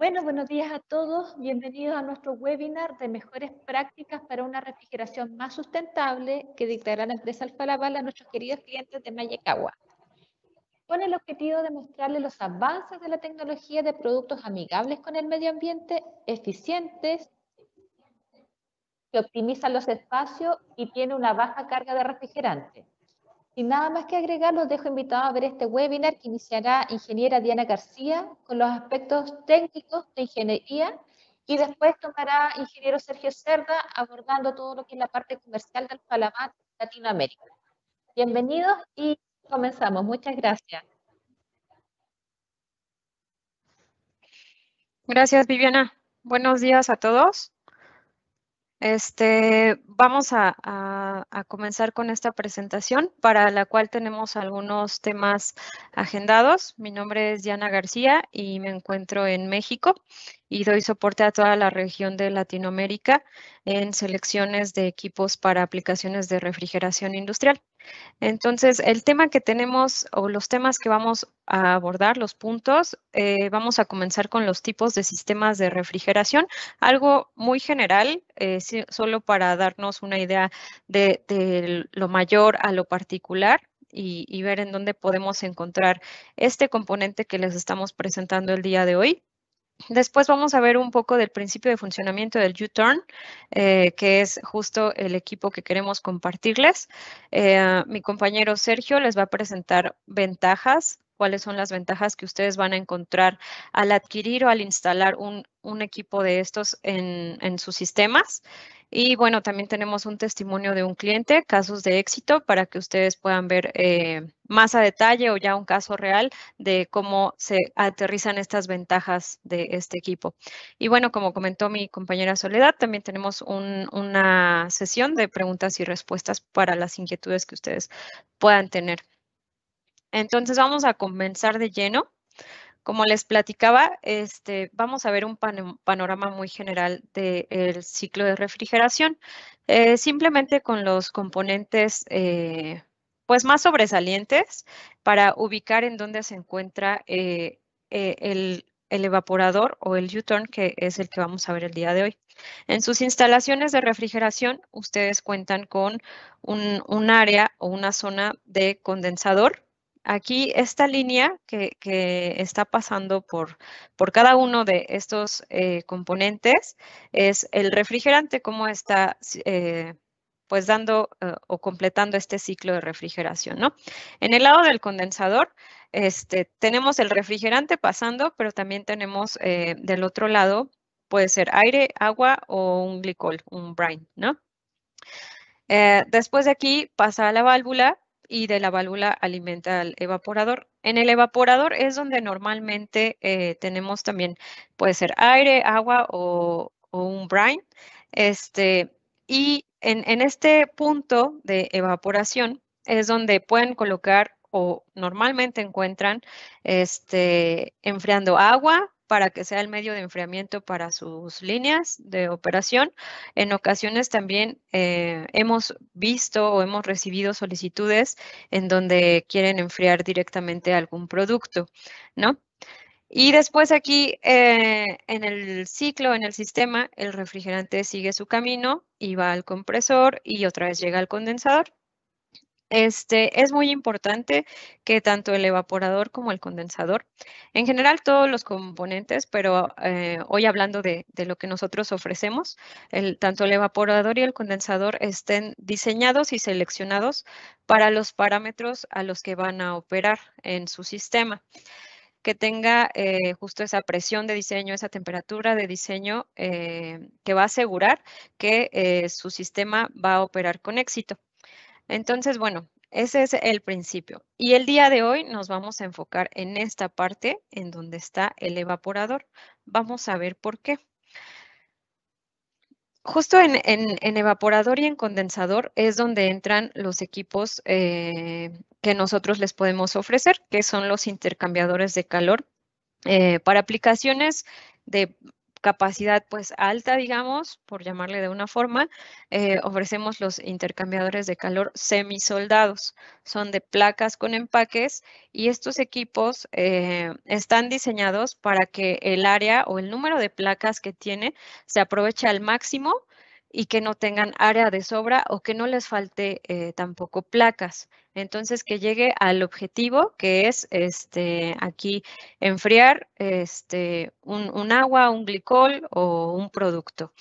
Bueno, buenos días a todos. Bienvenidos a nuestro webinar de mejores prácticas para una refrigeración más sustentable que dictará la empresa Laval a nuestros queridos clientes de Mayacagua. Con el objetivo de mostrarles los avances de la tecnología de productos amigables con el medio ambiente, eficientes, que optimizan los espacios y tiene una baja carga de refrigerante. Sin nada más que agregar, los dejo invitados a ver este webinar que iniciará ingeniera Diana García con los aspectos técnicos de ingeniería y después tomará ingeniero Sergio Cerda abordando todo lo que es la parte comercial del Palamat Latinoamérica. Bienvenidos y comenzamos. Muchas gracias. Gracias, Viviana. Buenos días a todos. Este, vamos a, a, comenzar con esta presentación para la cual tenemos algunos temas agendados. Mi nombre es Diana García y me encuentro en México y doy soporte a toda la región de Latinoamérica en selecciones de equipos para aplicaciones de refrigeración industrial. Entonces, el tema que tenemos o los temas que vamos a abordar, los puntos, eh, vamos a comenzar con los tipos de sistemas de refrigeración, algo muy general, eh, solo para darnos una idea de, lo mayor a lo particular. y, ver en dónde podemos encontrar este componente que les estamos presentando el día de hoy. Después vamos a ver un poco del principio de funcionamiento del U-Turn, eh, que es justo el equipo que queremos compartirles. Eh, mi compañero Sergio les va a presentar ventajas, cuáles son las ventajas que ustedes van a encontrar al adquirir o al instalar un, equipo de estos en sus sistemas y bueno, también tenemos un testimonio de un cliente, casos de éxito, para que ustedes puedan ver eh, más a detalle o ya un caso real de cómo se aterrizan estas ventajas de este equipo. Y bueno, como comentó mi compañera Soledad, también tenemos una sesión de preguntas y respuestas para las inquietudes que ustedes puedan tener. Entonces vamos a comenzar de lleno. Como les platicaba, este, vamos a ver un panorama muy general del ciclo de refrigeración, eh, simplemente con los componentes eh, pues más sobresalientes para ubicar en dónde se encuentra eh, el, evaporador o el U-turn, que es el que vamos a ver el día de hoy. En sus instalaciones de refrigeración, ustedes cuentan con un, un área o una zona de condensador aquí esta línea que, está pasando por, por, cada uno de estos eh, componentes es el refrigerante, cómo está eh, pues dando eh, o completando este ciclo de refrigeración, ¿no? En el lado del condensador, este, tenemos el refrigerante pasando, pero también tenemos del otro lado, puede ser aire, agua o un glicol, un brine, ¿no? después de aquí pasa a la válvula, y de la válvula alimenta al evaporador. En el evaporador es donde normalmente eh, tenemos también, puede ser aire, agua o, un brine. Este, y en, en, este punto de evaporación es donde pueden colocar o normalmente encuentran este, enfriando agua para que sea el medio de enfriamiento para sus líneas de operación. En ocasiones también eh, hemos visto o hemos recibido solicitudes en donde quieren enfriar directamente algún producto, ¿no? Y después aquí eh, en el ciclo, en el sistema, el refrigerante sigue su camino y va al compresor y otra vez llega al condensador. Este, es muy importante que tanto el evaporador como el condensador, en general todos los componentes, pero eh, hoy hablando de, lo que nosotros ofrecemos, el, tanto el evaporador y el condensador estén diseñados y seleccionados para los parámetros a los que van a operar en su sistema que tenga eh, justo esa presión de diseño, esa temperatura de diseño eh, que va a asegurar que su sistema va a operar con éxito. Entonces, bueno, ese es el principio. Y el día de hoy nos vamos a enfocar en esta parte en donde está el evaporador. Vamos a ver por qué. Justo en, evaporador y en condensador es donde entran los equipos eh, que nosotros les podemos ofrecer, que son los intercambiadores de calor eh, para aplicaciones de capacidad pues alta, digamos, por llamarle de una forma, eh, ofrecemos los intercambiadores de calor semisoldados. Son de placas con empaques y estos equipos eh, están diseñados para que el área o el número de placas que tiene se aproveche al máximo y que no tengan área de sobra o que no les falte eh, tampoco placas. Entonces, que llegue al objetivo, que es este, aquí enfriar este, un, agua, un glicol o un producto.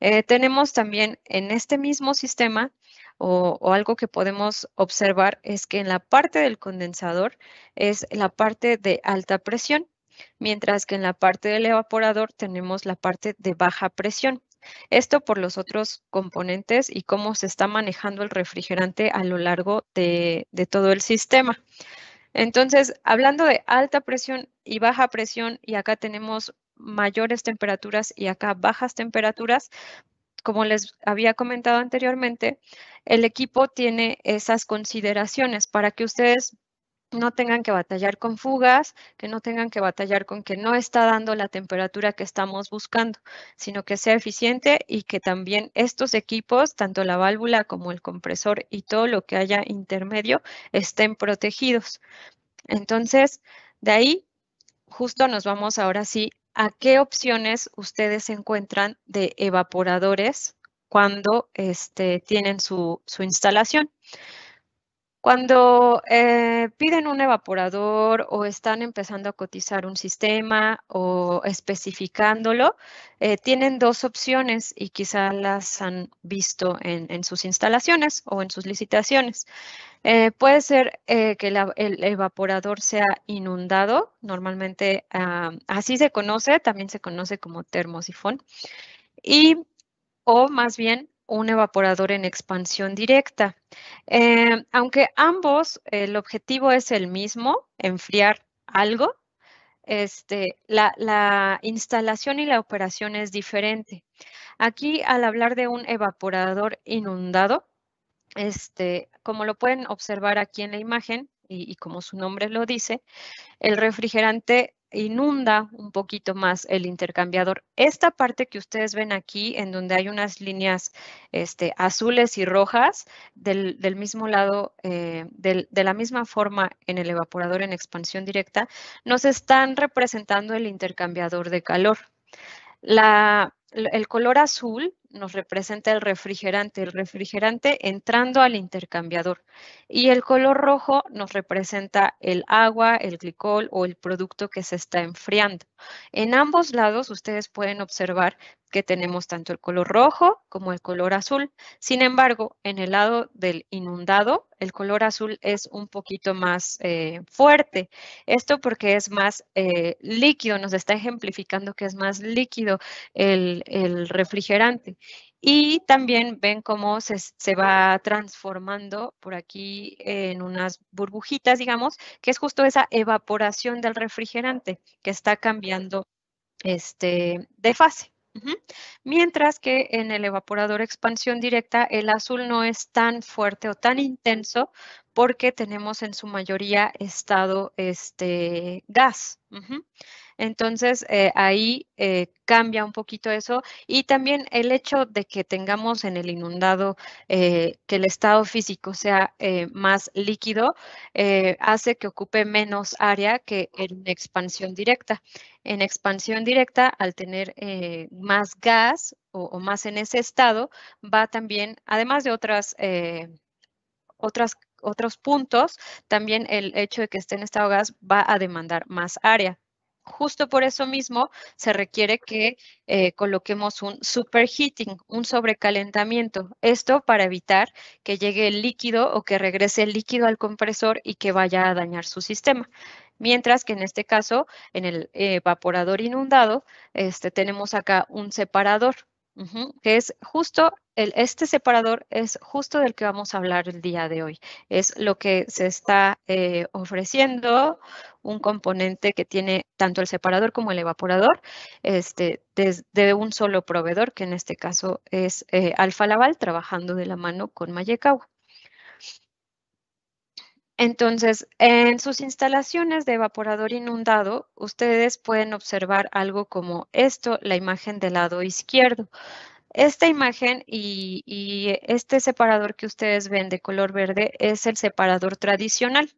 Eh, tenemos también en este mismo sistema o, o, algo que podemos observar es que en la parte del condensador es la parte de alta presión, mientras que en la parte del evaporador tenemos la parte de baja presión. Esto por los otros componentes y cómo se está manejando el refrigerante a lo largo de, todo el sistema. Entonces, hablando de alta presión y baja presión, y acá tenemos mayores temperaturas y acá bajas temperaturas, como les había comentado anteriormente, el equipo tiene esas consideraciones para que ustedes no tengan que batallar con fugas, que no tengan que batallar con que no está dando la temperatura que estamos buscando, sino que sea eficiente y que también estos equipos, tanto la válvula como el compresor y todo lo que haya intermedio, estén protegidos. Entonces, de ahí, justo nos vamos ahora sí a qué opciones ustedes encuentran de evaporadores cuando este, tienen su, su instalación. Cuando eh, piden un evaporador o están empezando a cotizar un sistema o especificándolo, eh, tienen dos opciones y quizá las han visto en, sus instalaciones o en sus licitaciones. Eh, puede ser que el evaporador sea inundado, normalmente ah, así se conoce, también se conoce como termosifón, y o más bien un evaporador en expansión directa. Eh, aunque ambos, el objetivo es el mismo, enfriar algo, este, la, instalación y la operación es diferente. Aquí, al hablar de un evaporador inundado, este, como lo pueden observar aquí en la imagen y, y como su nombre lo dice, el refrigerante inunda un poquito más el intercambiador. Esta parte que ustedes ven aquí, en donde hay unas líneas este, azules y rojas, del, mismo lado, eh, de la misma forma en el evaporador en expansión directa, nos están representando el intercambiador de calor. La, el color azul nos representa el refrigerante, el refrigerante entrando al intercambiador. Y el color rojo nos representa el agua, el glicol o el producto que se está enfriando. En ambos lados ustedes pueden observar que tenemos tanto el color rojo como el color azul. Sin embargo, en el lado del inundado, el color azul es un poquito más eh, fuerte. Esto porque es más eh, líquido, nos está ejemplificando que es más líquido el, refrigerante. Y también ven cómo se, se, va transformando por aquí en unas burbujitas, digamos, que es justo esa evaporación del refrigerante que está cambiando este, de fase. Mientras que en el evaporador expansión directa el azul no es tan fuerte o tan intenso porque tenemos en su mayoría estado este, gas. Entonces, eh, ahí eh, cambia un poquito eso. Y también el hecho de que tengamos en el inundado eh, que el estado físico sea más líquido, hace que ocupe menos área que en expansión directa. En expansión directa, al tener más gas o, más en ese estado, va también, además de otras... otros puntos, también el hecho de que esté en estado gas va a demandar más área. Justo por eso mismo se requiere que eh, coloquemos un superheating, un sobrecalentamiento. Esto para evitar que llegue el líquido o que regrese el líquido al compresor y que vaya a dañar su sistema. Mientras que en este caso, en el eh, evaporador inundado, este, tenemos acá un separador, que es justo, el, este separador es justo del que vamos a hablar el día de hoy. Es lo que se está eh, ofreciendo un componente que tiene tanto el separador como el evaporador este, desde de un solo proveedor, que en este caso es eh, Alfa Laval, trabajando de la mano con Mayekawa. Entonces, en sus instalaciones de evaporador inundado, ustedes pueden observar algo como esto, la imagen del lado izquierdo. Esta imagen y, este separador que ustedes ven de color verde es el separador tradicional.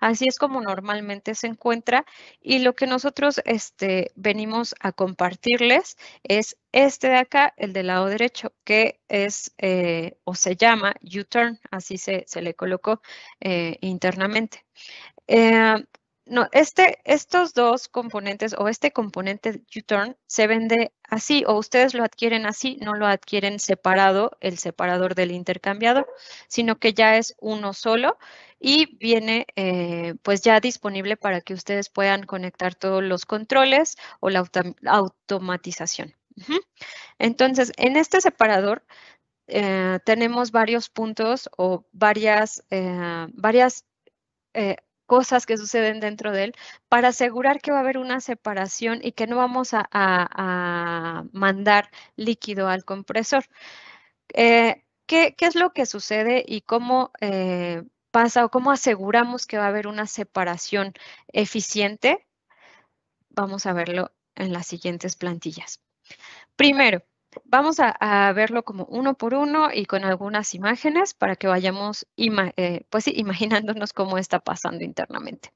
Así es como normalmente se encuentra y lo que nosotros este, venimos a compartirles es este de acá, el del lado derecho, que es eh, o se llama U-turn, así se, se, le colocó eh, internamente. Eh, no, este, estos dos componentes o este componente U-turn se vende así o ustedes lo adquieren así, no lo adquieren separado el separador del intercambiador, sino que ya es uno solo y viene eh, pues ya disponible para que ustedes puedan conectar todos los controles o la automatización. Entonces, en este separador eh, tenemos varios puntos o varias, eh, varias cosas que suceden dentro de él para asegurar que va a haber una separación y que no vamos a, mandar líquido al compresor. Eh, ¿qué, es lo que sucede y cómo eh, pasa o cómo aseguramos que va a haber una separación eficiente? Vamos a verlo en las siguientes plantillas. Primero, Vamos a, verlo como uno por uno y con algunas imágenes para que vayamos eh, pues imaginándonos cómo está pasando internamente.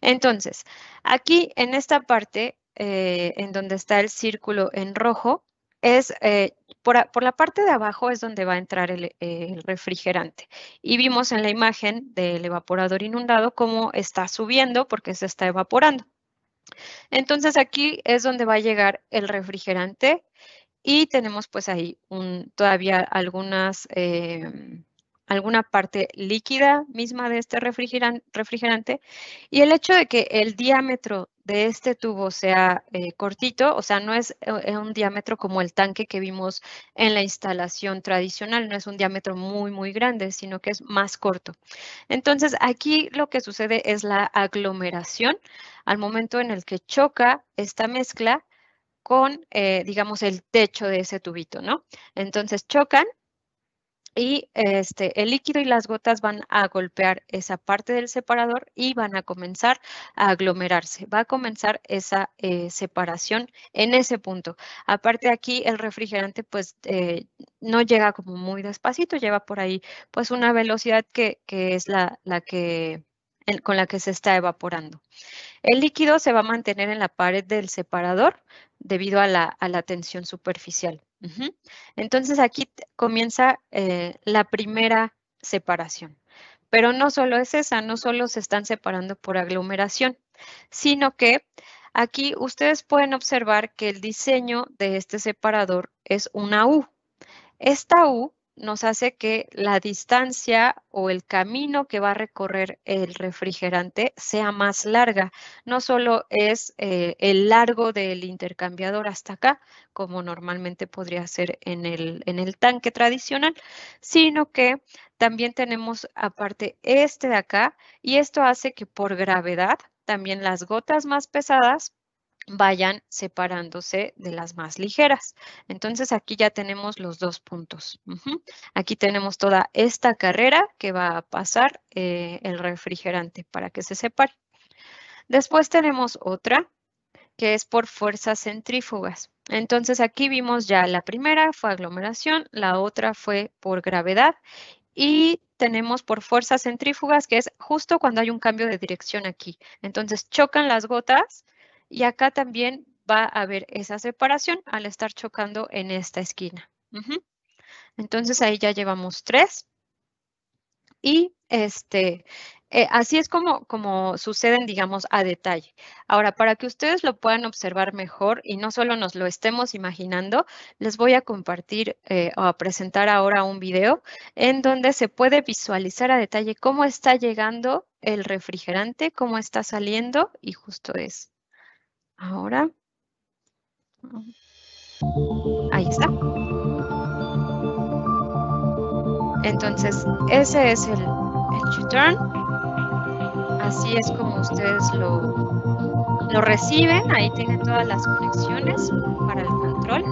Entonces, aquí en esta parte, eh, en donde está el círculo en rojo, es eh, por, la parte de abajo es donde va a entrar el, el, refrigerante. Y vimos en la imagen del evaporador inundado cómo está subiendo porque se está evaporando. Entonces aquí es donde va a llegar el refrigerante y tenemos pues ahí todavía algunas, em, alguna parte líquida misma de este refrigerante. Y el hecho de que el diámetro de este tubo sea eh, cortito, o sea, no es, es, eh, un diámetro como el tanque que vimos en la instalación tradicional, no es un diámetro muy, muy grande, sino que es más corto. Entonces, aquí lo que sucede es la aglomeración al momento en el que choca esta mezcla con, eh, digamos, el techo de ese tubito, ¿no? Entonces chocan y este, el líquido y las gotas van a golpear esa parte del separador y van a comenzar a aglomerarse. Va a comenzar esa eh, separación en ese punto. Aparte aquí, el refrigerante pues eh, no llega como muy despacito, lleva por ahí pues una velocidad que, es la, la que, con la que se está evaporando. El líquido se va a mantener en la pared del separador debido a la, tensión superficial. Entonces aquí comienza eh, la primera separación. Pero no solo es esa, no solo se están separando por aglomeración, sino que aquí ustedes pueden observar que el diseño de este separador es una U. Esta U nos hace que la distancia o el camino que va a recorrer el refrigerante sea más larga. No solo es eh, el largo del intercambiador hasta acá, como normalmente podría ser en el, en el tanque tradicional, sino que también tenemos aparte este de acá y esto hace que por gravedad también las gotas más pesadas vayan separándose de las más ligeras. Entonces aquí ya tenemos los dos puntos. Aquí tenemos toda esta carrera que va a pasar eh, el refrigerante para que se separe. Después tenemos otra que es por fuerzas centrífugas. Entonces aquí vimos ya la primera fue aglomeración, la otra fue por gravedad y tenemos por fuerzas centrífugas que es justo cuando hay un cambio de dirección aquí. Entonces chocan las gotas y acá también va a haber esa separación al estar chocando en esta esquina. Entonces ahí ya llevamos tres. Y este, eh, así es como, como suceden, digamos, a detalle. Ahora, para que ustedes lo puedan observar mejor y no solo nos lo estemos imaginando, les voy a compartir eh, o a presentar ahora un video en donde se puede visualizar a detalle cómo está llegando el refrigerante, cómo está saliendo y justo es Ahora. Ahí está. Entonces, ese es el, el Así es como ustedes lo, lo reciben. Ahí tienen todas las conexiones para el control.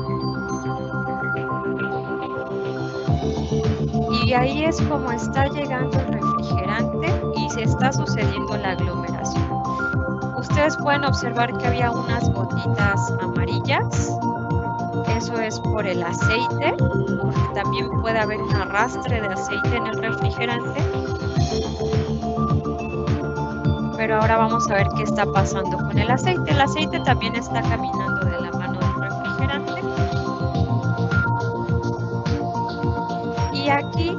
Y ahí es como está llegando el refrigerante y se está sucediendo la aglomeración ustedes pueden observar que había unas gotitas amarillas. Eso es por el aceite. También puede haber un arrastre de aceite en el refrigerante. Pero ahora vamos a ver qué está pasando con el aceite. El aceite también está caminando de la mano del refrigerante. Y aquí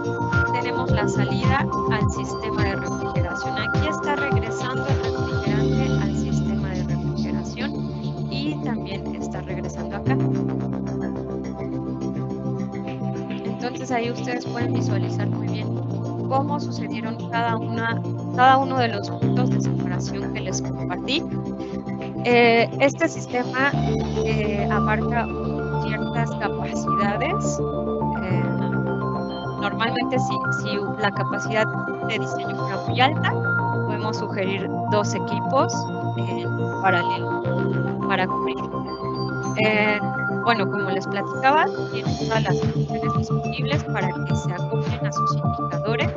tenemos la salida al sistema de refrigeración. Aquí está ahí ustedes pueden visualizar muy bien cómo sucedieron cada, una, cada uno de los puntos de separación que les compartí. Eh, este sistema eh, abarca ciertas capacidades. Eh, normalmente si, la capacidad de diseño fuera muy alta, podemos sugerir dos equipos paralelos paralelo para cubrir. Bueno, como les platicaba, tienen todas las opciones disponibles para que se acoplen a sus indicadores.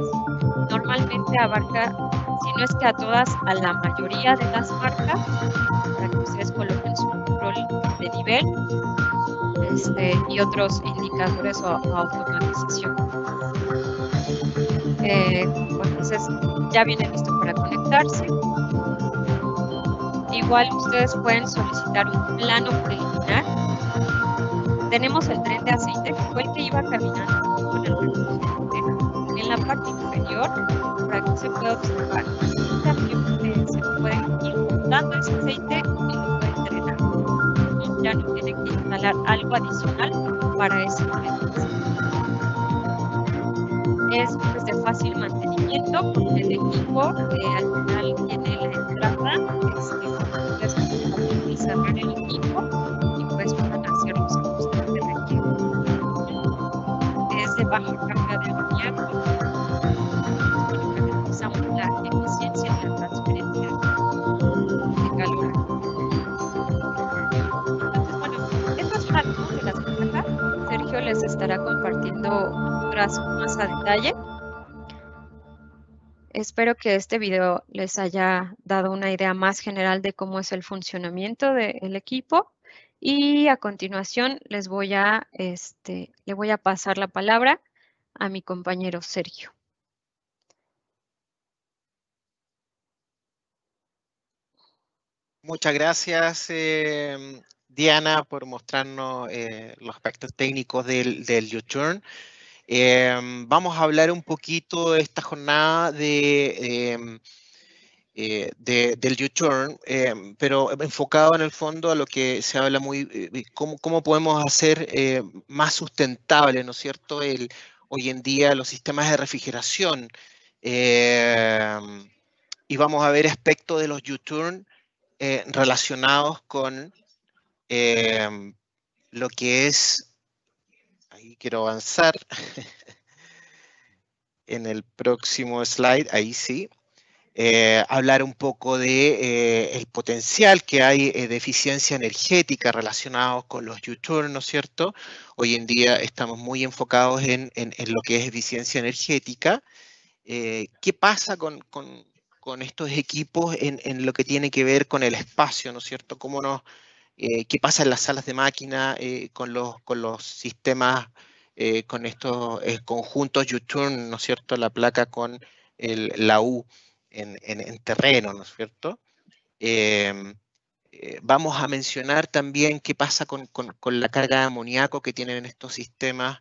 Normalmente abarca, si no es que a todas, a la mayoría de las marcas, para que ustedes coloquen su control de nivel este, y otros indicadores o, automatización. Eh, entonces, ya viene listo para conectarse. Igual ustedes pueden solicitar un plano pre tenemos el tren de aceite, que fue el que iba caminando con el En la parte inferior, para que se pueda observar, también se puede ir juntando ese aceite y lo puede entrenar. ya no tiene que instalar algo adicional para ese tren. Es pues, de fácil mantenimiento con el equipo de eh, Espero que este video les haya dado una idea más general de cómo es el funcionamiento del equipo y a continuación les voy a, este, le voy a pasar la palabra a mi compañero Sergio. Muchas gracias, em, Diana, por mostrarnos eh, los aspectos técnicos del, del U-Turn. Em, vamos a hablar un poquito de esta jornada de, em, eh, del U-Turn, em, pero enfocado en el fondo a lo que se habla muy, eh, cómo, podemos hacer eh, más sustentable, ¿no es cierto?, hoy en día los sistemas de refrigeración. y vamos a ver aspectos de los U-Turn relacionados con lo que es ahí quiero avanzar. en el próximo slide, ahí sí. Eh, hablar un poco de eh, el potencial que hay eh, de eficiencia energética relacionado con los youtures, ¿no es cierto? Hoy en día estamos muy enfocados en, lo que es eficiencia energética. ¿Qué pasa con, estos equipos en, lo que tiene que ver con el espacio, ¿no es cierto? ¿Cómo nos, eh, qué pasa en las salas de máquina eh, con, los, los sistemas, eh, con estos conjuntos U-turn, ¿no es cierto? La placa con el, la U en, terreno, ¿no es cierto? Em, vamos a mencionar también qué pasa con, la carga de amoníaco que tienen estos sistemas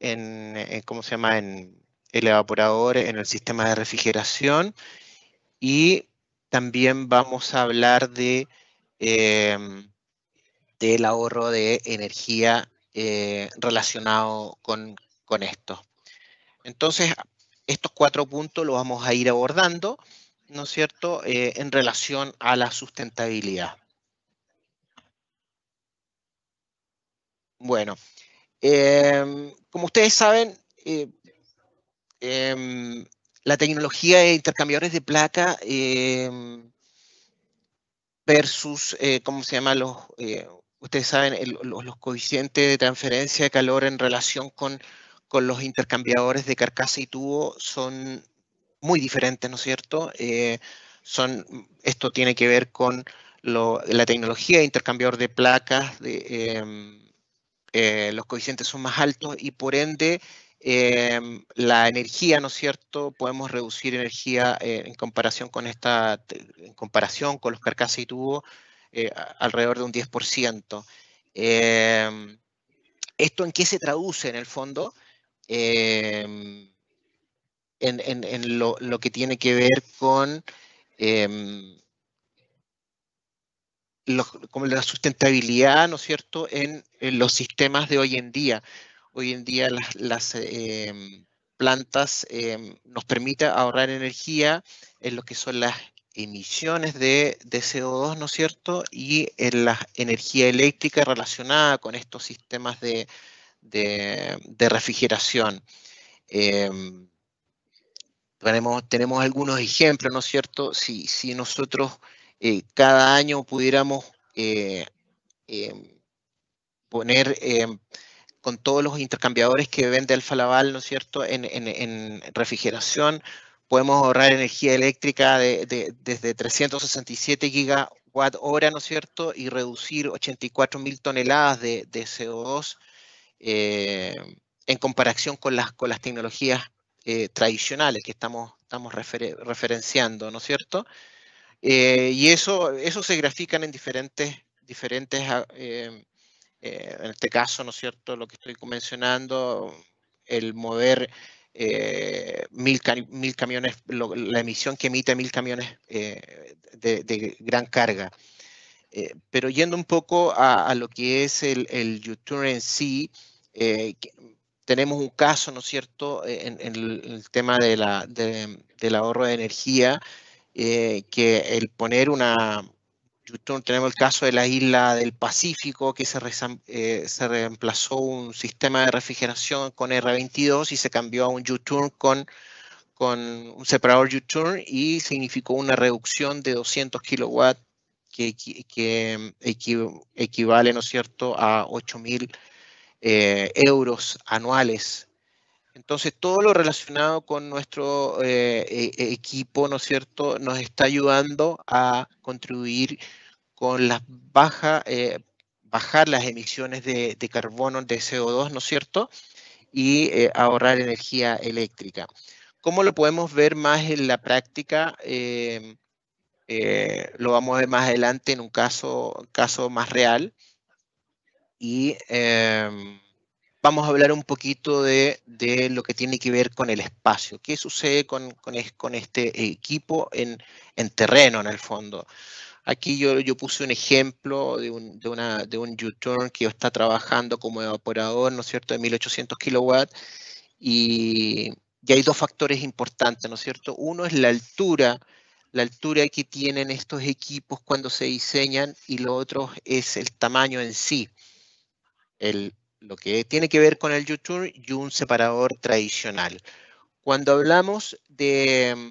en, ¿cómo se llama?, en el evaporador, en el sistema de refrigeración. Y también vamos a hablar de em, del ahorro de energía eh, relacionado con, esto. Entonces, estos cuatro puntos los vamos a ir abordando, ¿no es cierto?, eh, en relación a la sustentabilidad. Bueno, em, como ustedes saben, eh, em, la tecnología de intercambiadores de placa em, versus, ¿cómo se llama?, los ustedes saben, los, coeficientes de transferencia de calor en relación con, los intercambiadores de carcasa y tubo son muy diferentes, ¿no es cierto? Eh, son, esto tiene que ver con la tecnología de intercambiador de placas, em, eh, los coeficientes son más altos y por ende em, la energía, ¿no es cierto? Podemos reducir energía eh, en comparación con esta, comparación con los carcasas y tubo. Eh, alrededor de un 10%. Em, ¿Esto en qué se traduce en el fondo? Em, en, en, lo, que tiene que ver con em, como la sustentabilidad, ¿no es cierto?, en, los sistemas de hoy en día. Hoy en día las, plantas nos permiten ahorrar energía en lo que son las emisiones de, CO2, ¿no es cierto? Y en la energía eléctrica relacionada con estos sistemas de, refrigeración. Em, tenemos, algunos ejemplos, ¿no es cierto? Si, nosotros eh, cada año pudiéramos eh, em, poner em, con todos los intercambiadores que vende Alfa Laval, ¿no es cierto?, en refrigeración, podemos ahorrar energía eléctrica desde 367 gigawatt hora, ¿no es cierto? Y reducir 84 mil toneladas de, CO2 eh, en comparación con las, con las tecnologías eh, tradicionales que estamos, estamos referenciando, ¿no es cierto? Eh, y eso, eso se grafican en diferentes, diferentes ah, en este caso, ¿no es cierto? Lo que estoy mencionando, el mover eh, mil, camiones, la emisión que emite mil camiones eh, de, gran carga. Eh, pero yendo un poco a, lo que es el, el YouTube en sí, tenemos un caso, ¿no es cierto?, en, el tema de la, del ahorro de energía, que el poner una, tenemos el caso de la isla del Pacífico, que se, eh, reemplazó un sistema de refrigeración con R22 y se cambió a un U-turn con, un separador U-turn y significó una reducción de 200 kilowatts que, mm, equivale, ¿no es cierto?, a 8.000 eh, euros anuales entonces, todo lo relacionado con nuestro eh, e, e, equipo, ¿no es cierto?, nos está ayudando a contribuir con las bajas, eh, bajar las emisiones de, carbono, de CO2, ¿no es cierto?, y eh, ahorrar energía eléctrica. ¿Cómo lo podemos ver más en la práctica? lo vamos a ver más adelante en un caso, caso más real. Y em, vamos a hablar un poquito de, de, lo que tiene que ver con el espacio. ¿Qué sucede con, con, este equipo en, en, terreno, en el fondo? Aquí yo, yo puse un ejemplo de un, de de un U-turn que está trabajando como evaporador, ¿no es cierto?, de 1800 kilowatts. Y, y hay dos factores importantes, ¿no es cierto? Uno es la altura, la altura que tienen estos equipos cuando se diseñan, y lo otro es el tamaño en sí. El, lo que tiene que ver con el YouTube y un separador tradicional. Cuando hablamos de, en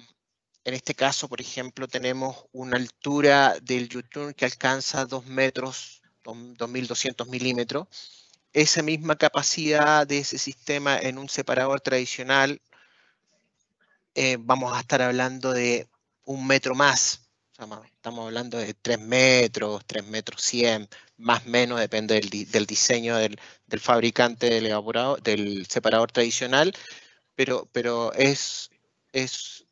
este caso, por ejemplo, tenemos una altura del YouTube que alcanza 2 metros, 2.200 milímetros, esa misma capacidad de ese sistema en un separador tradicional, eh, vamos a estar hablando de un metro más, estamos hablando de 3 metros, 3 metros 100, más menos, depende del, del diseño del, del, fabricante del, del separador tradicional, pero, pero es, es,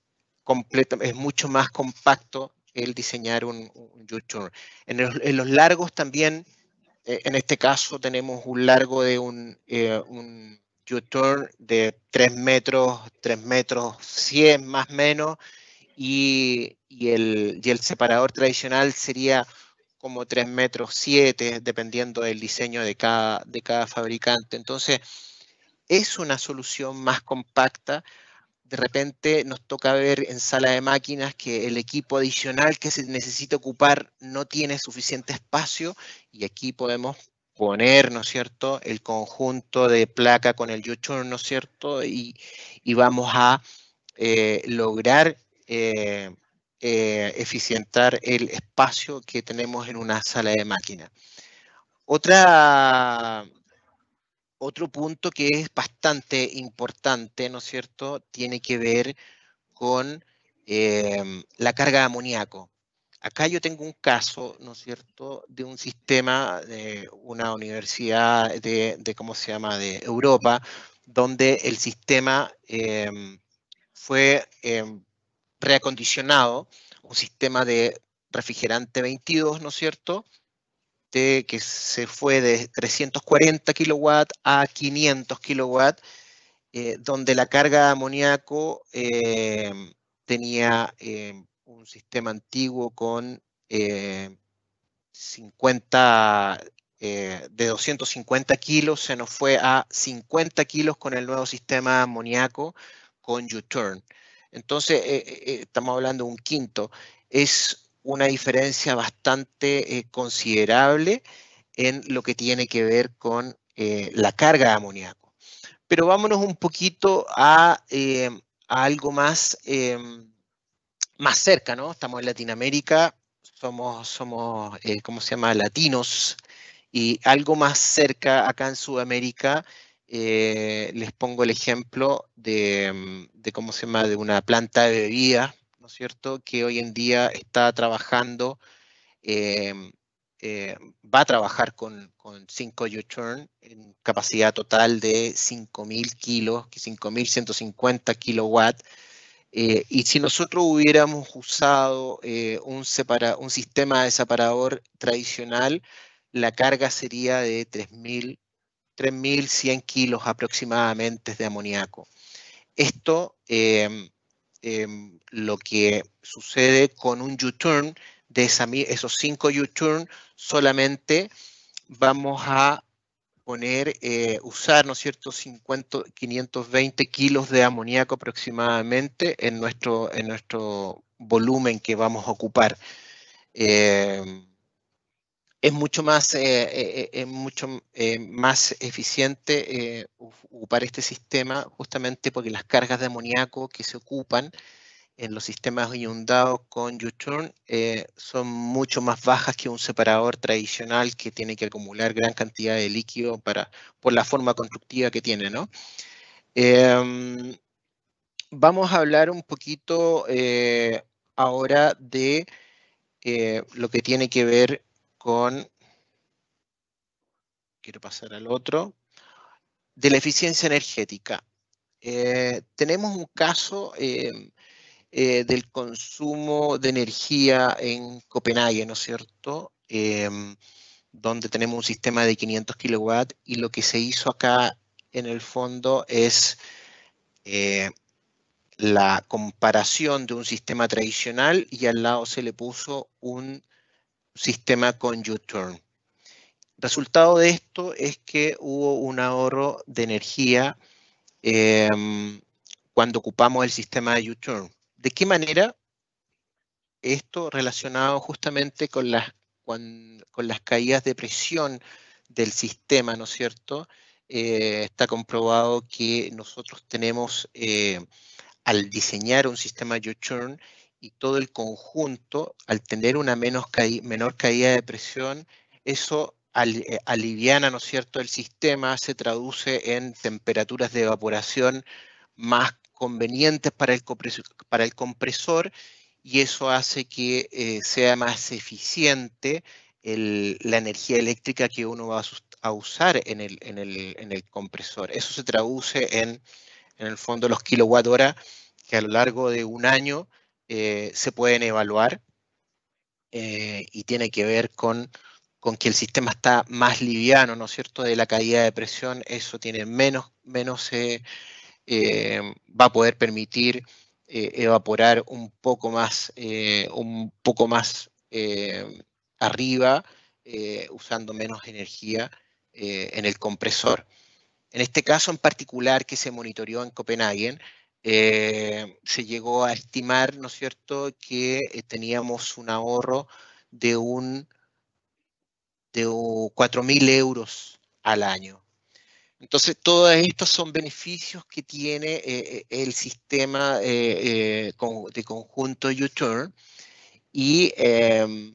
completo, es mucho más compacto el diseñar un, un U-turn. En, los largos también, eh, en este caso tenemos un largo de un, eh, U-turn de 3 metros, 3 metros 100 más menos, y, el, separador tradicional sería como 3 metros 7, dependiendo del diseño de cada, de cada fabricante. Entonces, es una solución más compacta. De repente nos toca ver en sala de máquinas que el equipo adicional que se necesita ocupar no tiene suficiente espacio y aquí podemos poner, ¿no es cierto?, el conjunto de placa con el yochón, ¿no es cierto?, y, vamos a eh, lograr eh, eh, eficientar el espacio que tenemos en una sala de máquina. Otra, otro punto que es bastante importante, ¿no es cierto?, tiene que ver con eh, la carga de amoníaco. Acá yo tengo un caso, ¿no es cierto?, de un sistema de una universidad de, ¿cómo se llama?, de Europa, donde el sistema em, fue em, reacondicionado, un sistema de refrigerante 22, ¿no es cierto? De, que se fue de 340 kilowatt a 500 kilowatt, eh, donde la carga de amoníaco eh, tenía eh, un sistema antiguo con 50, de 250 kilos, se nos fue a 50 kilos con el nuevo sistema amoníaco con U-Turn. Entonces, eh, eh, eh, estamos hablando de un quinto. Es una diferencia bastante considerable en lo que tiene que ver con la carga de amoníaco. Pero vámonos un poquito a, a algo más, em, más cerca, ¿no? Estamos en Latinoamérica, somos, somos ¿cómo se llama?, latinos, y algo más cerca acá en Sudamérica eh, les pongo el ejemplo mm, de, ¿cómo se llama?, de una planta de bebida, ¿no es cierto?, que hoy en día está trabajando, eh, eh, va a trabajar con, 5 U-Turn en capacidad total de 5.000 kilos, 5.150 kilowatts. y si nosotros hubiéramos usado un, separa, un, sistema de separador tradicional, la carga sería de 3.000 3.100 kilos aproximadamente de amoníaco. Esto em, em, lo que sucede con un U-turn de esos 5 U-turn solamente vamos a poner, eh, usar, ¿no es cierto?, 520 kilos de amoníaco aproximadamente en nuestro, en nuestro volumen que vamos a ocupar. Em, es mucho más, eh, eh, eh, es mucho, más eficiente ocupar este sistema justamente porque las cargas de amoníaco que se ocupan en los sistemas inundados con U-turn son mucho más bajas que un separador tradicional que tiene que acumular gran cantidad de líquido para, por la forma constructiva que tiene. ¿no? Em, vamos a hablar un poquito ahora de lo que tiene que ver con, quiero pasar al otro, de la eficiencia energética. Eh, tenemos un caso em, eh, del consumo de energía en Copenhague, ¿no es cierto? Em, donde tenemos un sistema de 500 kilowatts y lo que se hizo acá en el fondo es eh, la comparación de un sistema tradicional y al lado se le puso un sistema con U-turn. Resultado de esto es que hubo un ahorro de energía em, cuando ocupamos el sistema de U-turn. ¿De qué manera? Esto relacionado justamente con las, con, las caídas de presión del sistema, ¿no es cierto? Eh, está comprobado que nosotros tenemos, eh, al diseñar un sistema U-turn, y todo el conjunto, al tener una menor caída de presión, eso eh, aliviana, ¿no es cierto?, el sistema, se traduce en temperaturas de evaporación más convenientes para el, compresor, y eso hace que eh, sea más eficiente la energía eléctrica que uno va a, usar en el, compresor. Eso se traduce en, en el fondo, los kilowatt hora que a lo largo de un año eh, se pueden evaluar eh, y tiene que ver con, que el sistema está más liviano, ¿no es cierto?, de la caída de presión, eso tiene menos, menos eh, va a poder permitir evaporar un poco más, un poco más arriba, usando menos energía en el compresor. En este caso en particular que se monitoreó en Copenhague, eh, se llegó a estimar, ¿no es cierto?, que eh, teníamos un ahorro de un de 4.000 euros al año. Entonces, todos estos son beneficios que tiene eh, el sistema de conjunto U-Turn y em,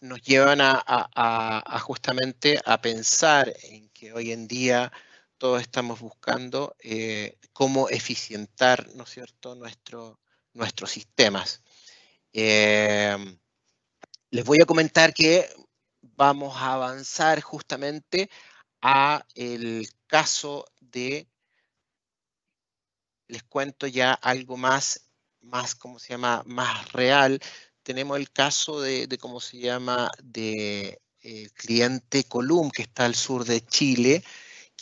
nos llevan a justamente a pensar en que hoy en día estamos buscando eh, cómo eficientar, ¿no es cierto?, nuestros sistemas. Eh, les voy a comentar que vamos a avanzar justamente a el caso de, les cuento ya algo más, más, ¿cómo se llama?, más real. Tenemos el caso de, de ¿cómo se llama?, de el eh, cliente Colum, que está al sur de Chile,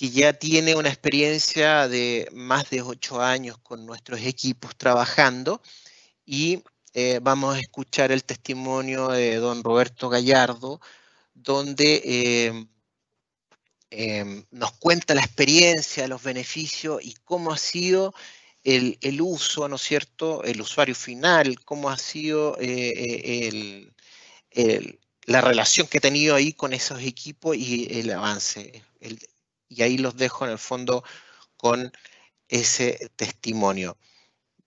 que ya tiene una experiencia de más de ocho años con nuestros equipos trabajando y eh, vamos a escuchar el testimonio de don Roberto Gallardo, donde em, em, nos cuenta la experiencia, los beneficios y cómo ha sido el, uso, ¿no es cierto?, el usuario final, cómo ha sido eh, eh, la relación que ha tenido ahí con esos equipos y el avance. El, y ahí los dejo en el fondo con ese testimonio.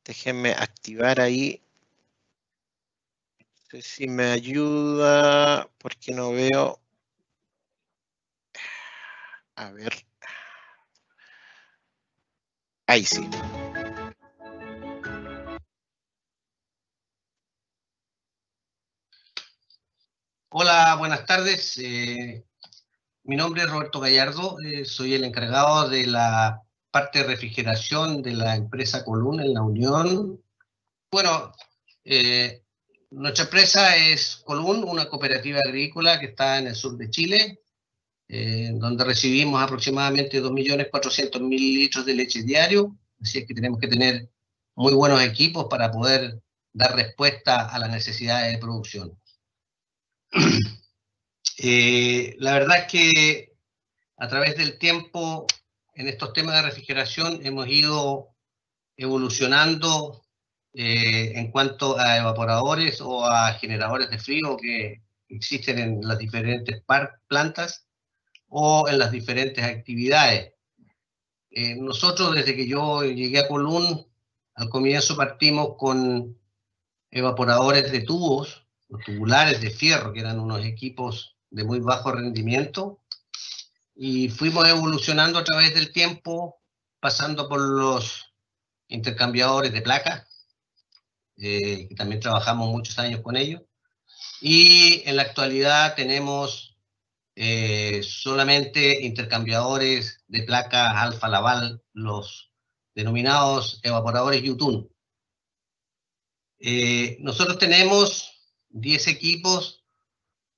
Déjenme activar ahí. No sé si me ayuda porque no veo. A ver. Ahí sí. Hola, buenas tardes. Eh, mi nombre es Roberto Gallardo, eh, soy el encargado de la parte de refrigeración de la empresa Column en la Unión. Bueno, eh, nuestra empresa es Colún, una cooperativa agrícola que está en el sur de Chile, eh, donde recibimos aproximadamente 2.400.000 litros de leche diario, así es que tenemos que tener muy buenos equipos para poder dar respuesta a las necesidades de producción. Eh, la verdad es que a través del tiempo, en estos temas de refrigeración, hemos ido evolucionando eh, en cuanto a evaporadores o a generadores de frío que existen en las diferentes plantas o en las diferentes actividades. Eh, nosotros, desde que yo llegué a Colón, al comienzo partimos con evaporadores de tubos, tubulares de fierro, que eran unos equipos de muy bajo rendimiento y fuimos evolucionando a través del tiempo, pasando por los intercambiadores de placa. que eh, también trabajamos muchos años con ellos, y en la actualidad tenemos eh, solamente intercambiadores de placa alfa laval, los denominados evaporadores Yutun. Eh, nosotros tenemos 10 equipos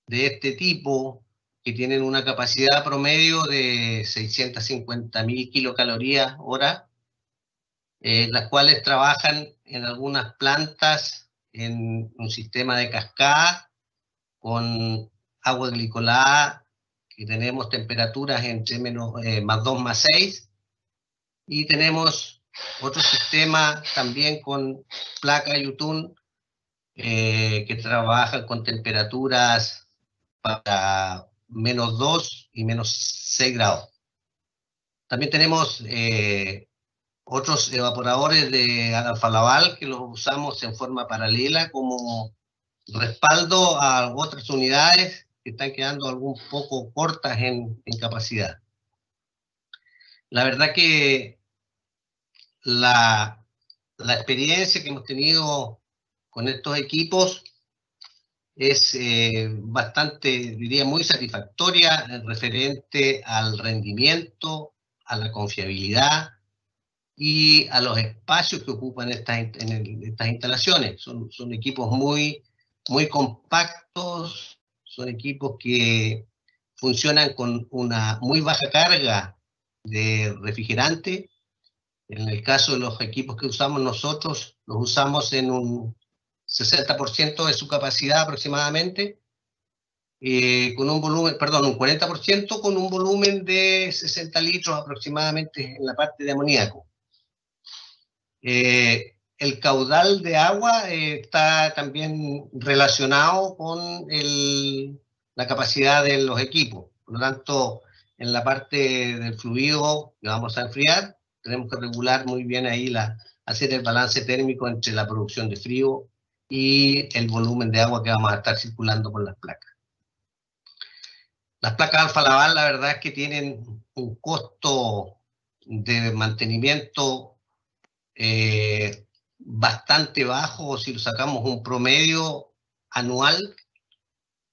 de este tipo, que tienen una capacidad promedio de 650.000 kilocalorías hora, eh, las cuales trabajan en algunas plantas en un sistema de cascada con agua glicolada, que tenemos temperaturas entre menos, eh, más 2, más 6, y tenemos otro sistema también con placa y eh, que trabaja con temperaturas para menos 2 y menos 6 grados. También tenemos eh, otros evaporadores de alfa que los usamos en forma paralela como respaldo a otras unidades que están quedando algún poco cortas en, capacidad. La verdad que la, la experiencia que hemos tenido con estos equipos es eh, bastante, diría, muy satisfactoria referente al rendimiento, a la confiabilidad y a los espacios que ocupan estas, en estas instalaciones. Son, son, equipos muy, muy compactos, son equipos que funcionan con una muy baja carga de refrigerante. En el caso de los equipos que usamos nosotros, los usamos en un 60% de su capacidad aproximadamente, eh, con un volumen, perdón, un 40% con un volumen de 60 litros aproximadamente en la parte de amoníaco. Eh, el caudal de agua eh, está también relacionado con la capacidad de los equipos. Por lo tanto, en la parte del fluido que vamos a enfriar, tenemos que regular muy bien ahí la, hacer el balance térmico entre la producción de frío y el volumen de agua que vamos a estar circulando por las placas. Las placas alfa laval, la verdad es que tienen un costo de mantenimiento eh, bastante bajo si lo sacamos un promedio anual,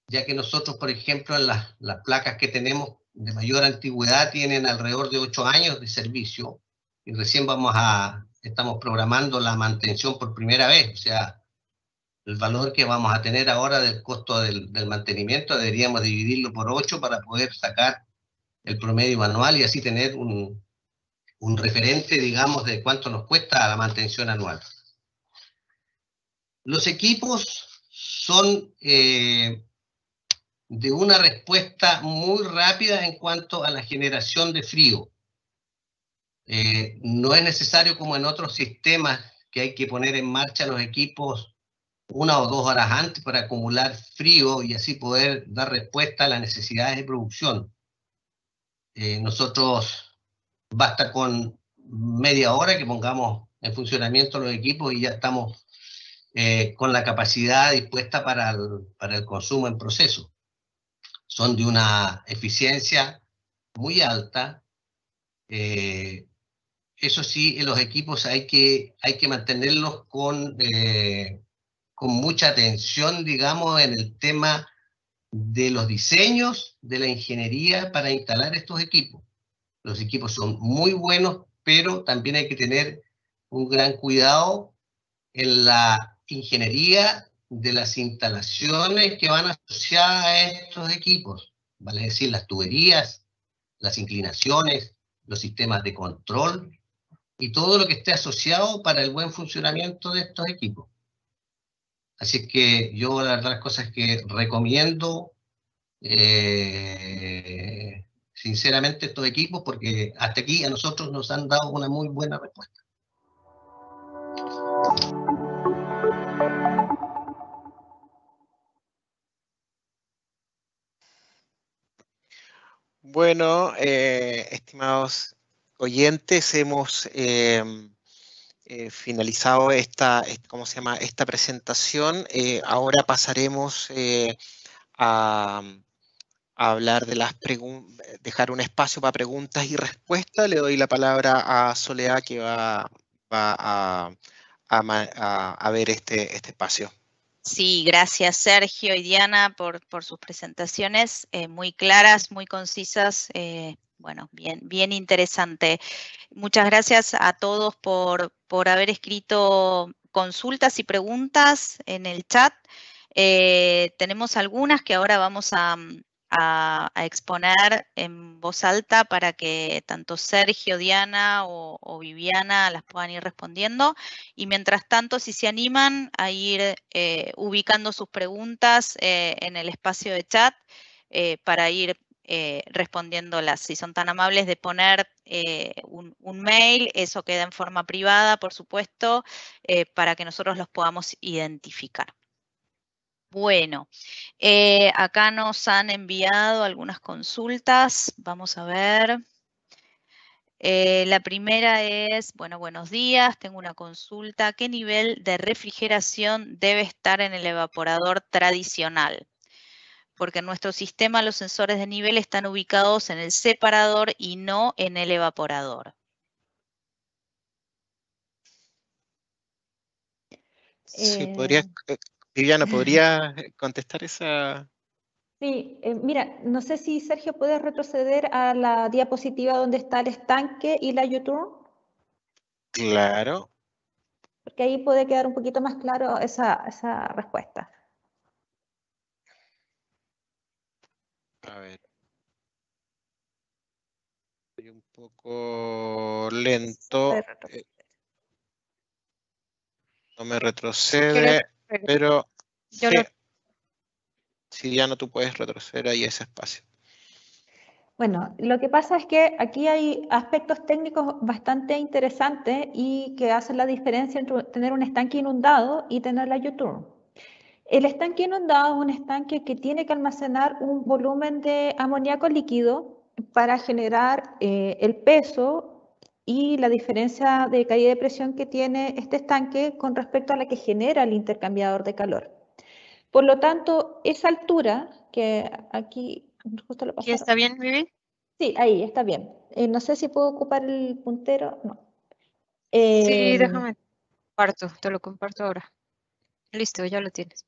ya que nosotros, por ejemplo, en las, placas que tenemos de mayor antigüedad tienen alrededor de ocho años de servicio y recién vamos a, estamos programando la mantención por primera vez, o sea, el valor que vamos a tener ahora del costo del, mantenimiento, deberíamos dividirlo por 8 para poder sacar el promedio anual y así tener un, un referente, digamos, de cuánto nos cuesta la mantención anual. Los equipos son eh, de una respuesta muy rápida en cuanto a la generación de frío. Eh, no es necesario como en otros sistemas que hay que poner en marcha los equipos una o dos horas antes para acumular frío y así poder dar respuesta a las necesidades de producción. Eh, nosotros basta con media hora que pongamos en funcionamiento los equipos y ya estamos eh, con la capacidad dispuesta para el, para el consumo en proceso. Son de una eficiencia muy alta. Eh, eso sí, los equipos hay que, hay que mantenerlos con con mucha atención, digamos, en el tema de los diseños de la ingeniería para instalar estos equipos. Los equipos son muy buenos, pero también hay que tener un gran cuidado en la ingeniería de las instalaciones que van asociadas a estos equipos, vale decir, las tuberías, las inclinaciones, los sistemas de control y todo lo que esté asociado para el buen funcionamiento de estos equipos. Así que yo la verdad las cosas que recomiendo eh, sinceramente estos equipos porque hasta aquí a nosotros nos han dado una muy buena respuesta. Bueno, eh, estimados oyentes, hemos eh, eh, finalizado esta, eh, ¿cómo se llama? esta presentación, eh, ahora pasaremos a, hablar de las preguntas, dejar un espacio para preguntas y respuestas. Le doy la palabra a Soledad que va, a, ver este, este, espacio. Sí, gracias Sergio y Diana por, sus presentaciones muy claras, muy concisas, bueno, bien, bien interesante. Muchas gracias a todos por, por haber escrito consultas y preguntas en el chat. Eh, tenemos algunas que ahora vamos a, exponer en voz alta para que tanto Sergio, Diana o, Viviana las puedan ir respondiendo. Y mientras tanto, si se animan a ir eh, ubicando sus preguntas eh, en el espacio de chat para ir eh, respondiéndolas. Si son tan amables de poner eh, un, mail, eso queda en forma privada, por supuesto, eh, para que nosotros los podamos identificar. Bueno, acá nos han enviado algunas consultas. Vamos a ver. la primera es, bueno, buenos días, tengo una consulta. ¿Qué nivel de refrigeración debe estar en el evaporador tradicional? porque en nuestro sistema los sensores de nivel están ubicados en el separador y no en el evaporador. Sí, eh, eh, Viviana, ¿podría eh, contestar esa? Sí, mira, no sé si Sergio puede retroceder a la diapositiva donde está el estanque y la u Claro. Porque ahí puede quedar un poquito más claro esa, esa respuesta. A ver. Estoy un poco lento. Eh, no me retrocede, pero... Si ya no tú puedes retroceder ahí ese espacio. Bueno, lo que pasa es que aquí hay aspectos técnicos bastante interesantes y que hacen la diferencia entre tener un estanque inundado y tener la YouTube. El estanque inundado es un estanque que tiene que almacenar un volumen de amoníaco líquido para generar eh, el peso y la diferencia de caída de presión que tiene este estanque con respecto a la que genera el intercambiador de calor. Por lo tanto, esa altura que aquí ¿Está bien, Sí, ahí está bien. Eh, no sé si puedo ocupar el puntero. No. sí, eh, déjame. Comparto, te lo comparto ahora. Listo, ya lo tienes.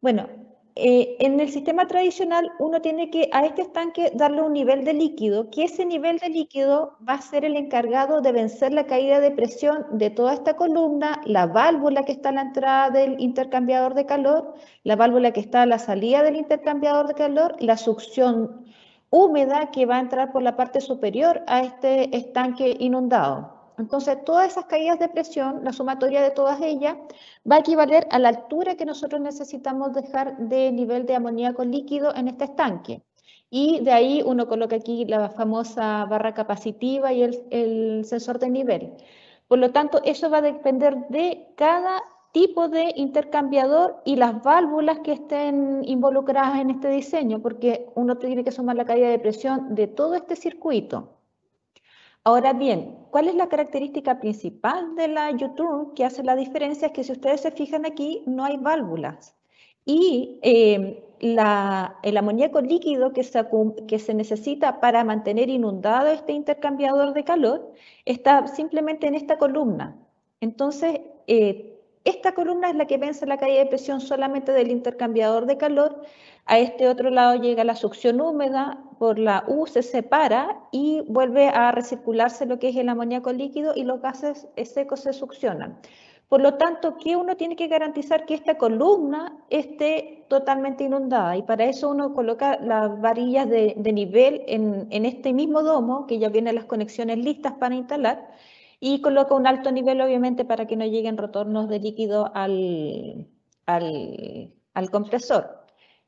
Bueno, eh, en el sistema tradicional uno tiene que a este estanque darle un nivel de líquido, que ese nivel de líquido va a ser el encargado de vencer la caída de presión de toda esta columna, la válvula que está a la entrada del intercambiador de calor, la válvula que está a la salida del intercambiador de calor, la succión húmeda que va a entrar por la parte superior a este estanque inundado. Entonces, todas esas caídas de presión, la sumatoria de todas ellas, va a equivaler a la altura que nosotros necesitamos dejar de nivel de amoníaco líquido en este estanque. Y de ahí uno coloca aquí la famosa barra capacitiva y el, el sensor de nivel. Por lo tanto, eso va a depender de cada tipo de intercambiador y las válvulas que estén involucradas en este diseño, porque uno tiene que sumar la caída de presión de todo este circuito. Ahora bien, ¿cuál es la característica principal de la u que hace la diferencia? Es que si ustedes se fijan aquí, no hay válvulas. Y em, el amoníaco líquido que se, necesita para mantener inundado este intercambiador de calor está simplemente en esta columna. Entonces, eh, esta columna es la que vence la caída de presión solamente del intercambiador de calor. A este otro lado llega la succión húmeda, por la U se separa y vuelve a recircularse lo que es el amoníaco líquido y los gases secos se succionan. Por lo tanto, que uno tiene que garantizar que esta columna esté totalmente inundada y para eso uno coloca las varillas de, nivel en, este mismo domo, que ya vienen las conexiones listas para instalar, y coloco un alto nivel obviamente para que no lleguen retornos de líquido al, compresor.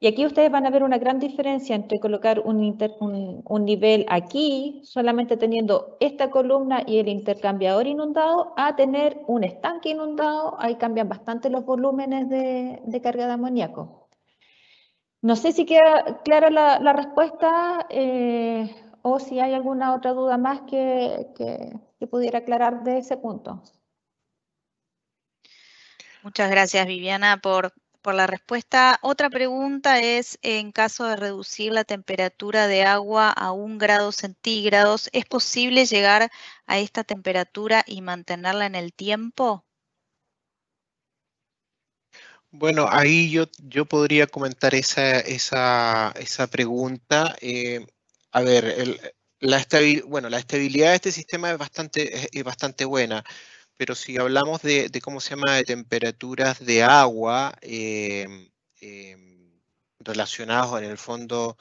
Y aquí ustedes van a ver una gran diferencia entre colocar un, nivel aquí, solamente teniendo esta columna y el intercambiador inundado, a tener un estanque inundado. Ahí cambian bastante los volúmenes de, carga de amoníaco. No sé si queda clara la, respuesta eh, o si hay alguna otra duda más que, pudiera aclarar de ese punto. Muchas gracias, Viviana, por, por la respuesta. Otra pregunta es, en caso de reducir la temperatura de agua a un grado centígrados, ¿es posible llegar a esta temperatura y mantenerla en el tiempo? Bueno, ahí yo, yo podría comentar esa, pregunta. Eh, a ver, el, la bueno, la estabilidad de este sistema es bastante, bastante buena, pero si hablamos de, cómo se llama, de temperaturas de agua em, em, relacionadas relacionados en el fondo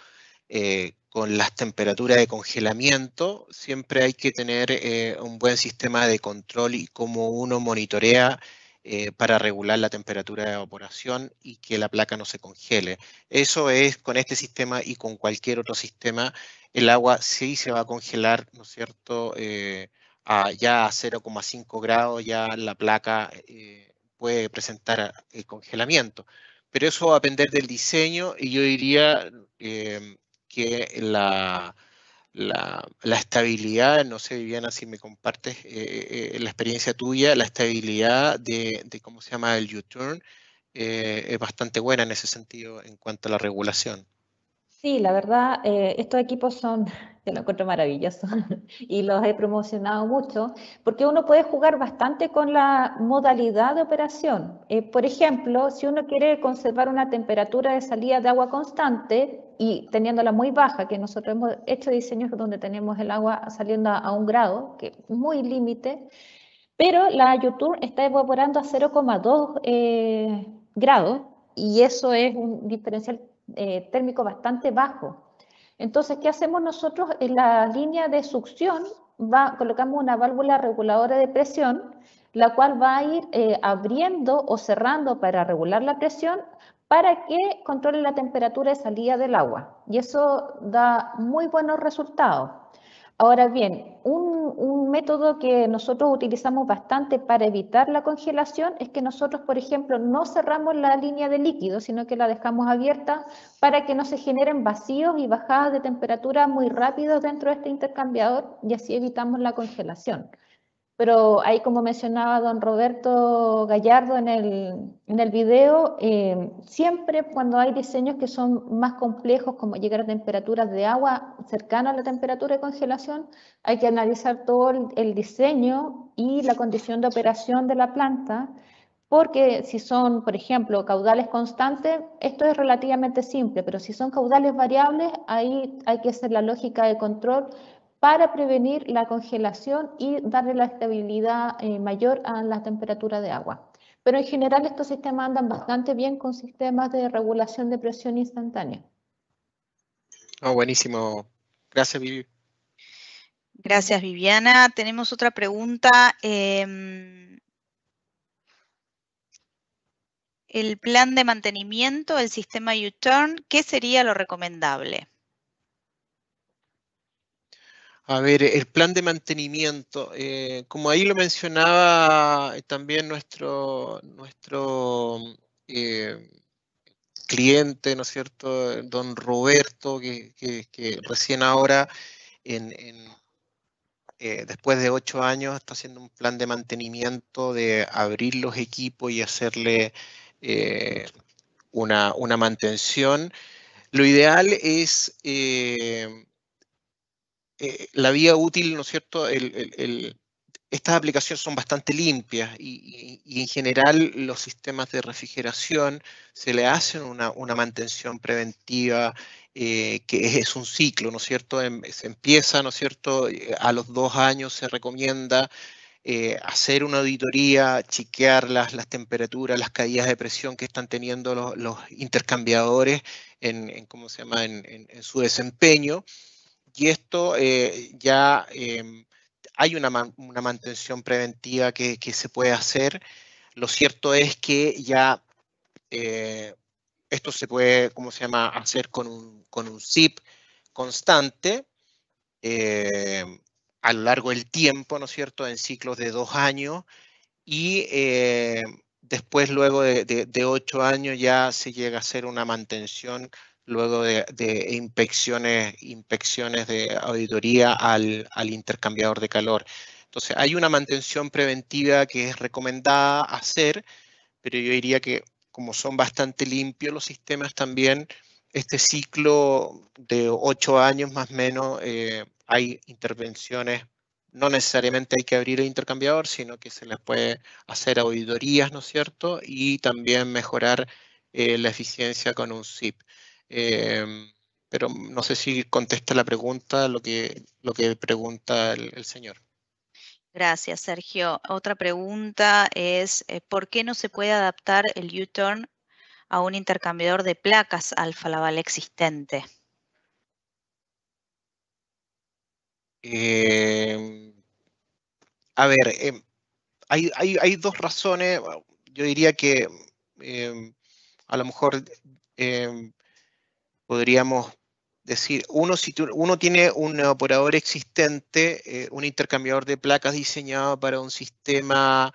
eh, con las temperaturas de congelamiento, siempre hay que tener eh, un buen sistema de control y cómo uno monitorea eh, para regular la temperatura de evaporación y que la placa no se congele. Eso es con este sistema y con cualquier otro sistema, el agua sí se va a congelar, ¿no es cierto?, eh, a, ya a 0,5 grados, ya la placa eh, puede presentar el congelamiento. Pero eso va a depender del diseño y yo diría que la la, estabilidad, no sé, Viviana, si me compartes eh, eh, la experiencia tuya, la estabilidad de, cómo se llama el U-turn eh, es bastante buena en ese sentido en cuanto a la regulación. Sí, la verdad, eh, estos equipos son, yo lo encuentro y los he promocionado mucho porque uno puede jugar bastante con la modalidad de operación. Eh, por ejemplo, si uno quiere conservar una temperatura de salida de agua constante y teniéndola muy baja, que nosotros hemos hecho diseños donde tenemos el agua saliendo a un grado, que es muy límite, pero la YouTube está evaporando a 0,2 eh, grados y eso es un diferencial eh, térmico bastante bajo. Entonces, ¿qué hacemos nosotros? En la línea de succión va, colocamos una válvula reguladora de presión, la cual va a ir eh, abriendo o cerrando para regular la presión para que controle la temperatura de salida del agua. Y eso da muy buenos resultados. Ahora bien, un, método que nosotros utilizamos bastante para evitar la congelación es que nosotros, por ejemplo, no cerramos la línea de líquido, sino que la dejamos abierta para que no se generen vacíos y bajadas de temperatura muy rápidos dentro de este intercambiador y así evitamos la congelación pero ahí como mencionaba don Roberto Gallardo en el, en video, eh, siempre cuando hay diseños que son más complejos, como llegar a temperaturas de agua cercanas a la temperatura de congelación, hay que analizar todo el, el diseño y la condición de operación de la planta, porque si son, por ejemplo, caudales constantes, esto es relativamente simple, pero si son caudales variables, ahí hay que hacer la lógica de control para prevenir la congelación y darle la estabilidad eh, mayor a la temperatura de agua. Pero en general estos sistemas andan bastante bien con sistemas de regulación de presión instantánea. Ah, buenísimo. Gracias, Vivi. Gracias, Viviana. Tenemos otra pregunta. Em, el plan de mantenimiento, el sistema U-Turn, ¿qué sería lo recomendable? A ver, el plan de mantenimiento. Eh, como ahí lo mencionaba también nuestro, nuestro eh, cliente, ¿no es cierto? Don Roberto, que, recién ahora, eh, después de ocho años, está haciendo un plan de mantenimiento de abrir los equipos y hacerle una, una, mantención. Lo ideal es eh, la vía útil, ¿no es cierto? estas aplicaciones son bastante limpias y, en general los sistemas de refrigeración se le hacen una, una mantención preventiva eh, que es, un ciclo, ¿no es cierto? Em, se empieza, ¿no es cierto? Eh, a los dos años se recomienda hacer una auditoría, chequear las, temperaturas, las caídas de presión que están teniendo los, intercambiadores en, ¿cómo se llama?, en su desempeño y esto eh, ya em, hay una, mantención preventiva que, se puede hacer. Lo cierto es que ya eh, esto se puede, ¿cómo se llama?, hacer con un, con zip constante eh, a lo largo del tiempo, ¿no es cierto?, en ciclos de dos años y después, luego de, de ocho años, ya se llega a hacer una mantención luego de, inspecciones, inspecciones de auditoría al, intercambiador de calor. Entonces, hay una mantención preventiva que es recomendada hacer, pero yo diría que como son bastante limpios los sistemas también, este ciclo de ocho años más o menos eh, hay intervenciones, no necesariamente hay que abrir el intercambiador, sino que se les puede hacer auditorías, ¿no es cierto? Y también mejorar eh, la eficiencia con un SIP. Em, pero no sé si contesta la pregunta, lo que, lo que pregunta el, señor. Gracias, Sergio. Otra pregunta es, eh, ¿por qué no se puede adaptar el U-turn a un intercambiador de placas alfa existente? Em, a ver, em, hay, dos razones. Yo diría que a lo mejor podríamos decir, uno, si uno tiene un operador existente, eh, un intercambiador de placas diseñado para un sistema,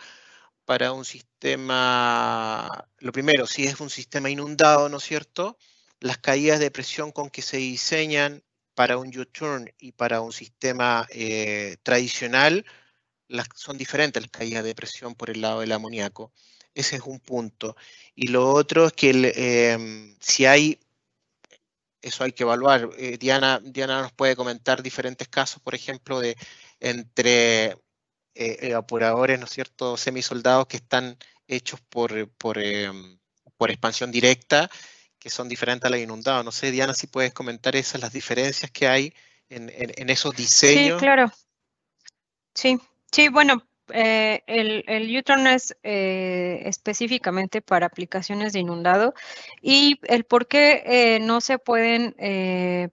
para un sistema, lo primero, si es un sistema inundado, ¿no es cierto? Las caídas de presión con que se diseñan para un U-turn y para un sistema eh, tradicional las, son diferentes las caídas de presión por el lado del amoníaco. Ese es un punto. Y lo otro es que em, si hay eso hay que evaluar. Eh, Diana, Diana nos puede comentar diferentes casos, por ejemplo, de entre eh, evaporadores, ¿no es cierto?, semisoldados que están hechos por, por, em, por, expansión directa, que son diferentes a la inundados. No sé, Diana, si puedes comentar esas, las diferencias que hay en, en esos diseños. Sí, claro. Sí, sí, bueno, eh, el, el u es eh, específicamente para aplicaciones de inundado y el por qué eh, no se pueden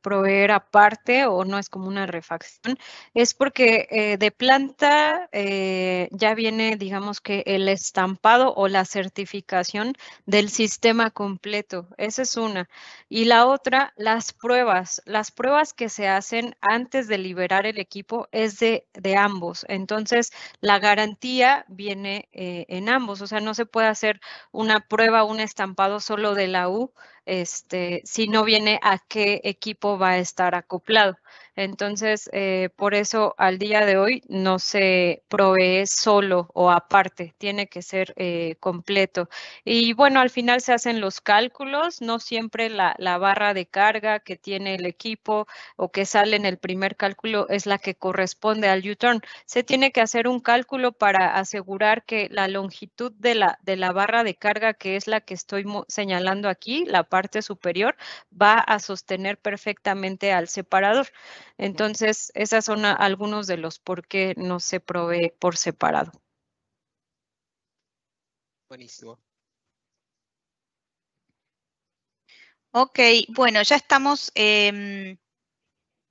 proveer aparte o no es como una refacción es porque de planta ya viene, digamos que el estampado o la certificación del sistema completo. Esa es una. Y la otra, las pruebas. Las pruebas que se hacen antes de liberar el equipo es de, de ambos. Entonces, la garantía viene eh, en ambos, o sea, no se puede hacer una prueba, un estampado solo de la U este, si no viene a qué equipo va a estar acoplado. Entonces, eh, por eso al día de hoy no se provee solo o aparte, tiene que ser eh, completo. Y bueno, al final se hacen los cálculos, no siempre la, la, barra de carga que tiene el equipo o que sale en el primer cálculo es la que corresponde al U-turn. Se tiene que hacer un cálculo para asegurar que la longitud de la, de la barra de carga, que es la que estoy señalando aquí, la parte superior va a sostener perfectamente al separador. Entonces, esas son algunos de los por qué no se provee por separado. Buenísimo. Ok, bueno, ya estamos em,